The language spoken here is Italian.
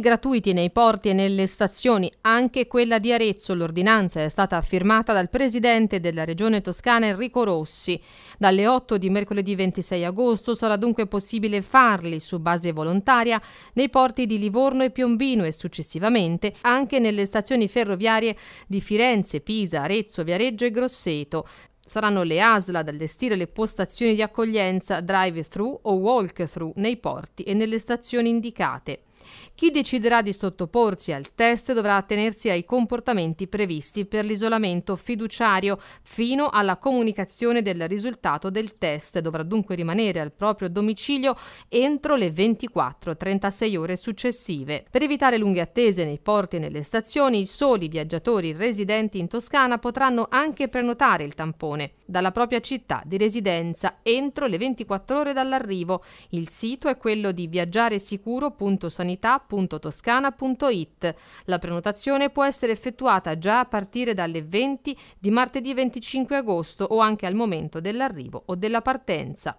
gratuiti nei porti e nelle stazioni, anche quella di Arezzo. L'ordinanza è stata firmata dal presidente della regione toscana Enrico Rossi. Dalle 8 di mercoledì 26 agosto sarà dunque possibile farli su base volontaria nei porti di Livorno e Piombino e successivamente anche nelle stazioni ferroviarie di Firenze, Pisa, Arezzo, Viareggio e Grosseto. Saranno le ASLA ad allestire le postazioni di accoglienza drive-thru o walk-thru nei porti e nelle stazioni indicate. Chi deciderà di sottoporsi al test dovrà attenersi ai comportamenti previsti per l'isolamento fiduciario fino alla comunicazione del risultato del test. Dovrà dunque rimanere al proprio domicilio entro le 24-36 ore successive. Per evitare lunghe attese nei porti e nelle stazioni, i soli viaggiatori residenti in Toscana potranno anche prenotare il tampone dalla propria città di residenza entro le 24 ore dall'arrivo. Il sito è quello di viaggiaresicuro.sanitario sanità.toscana.it. La prenotazione può essere effettuata già a partire dalle 20 di martedì 25 agosto o anche al momento dell'arrivo o della partenza.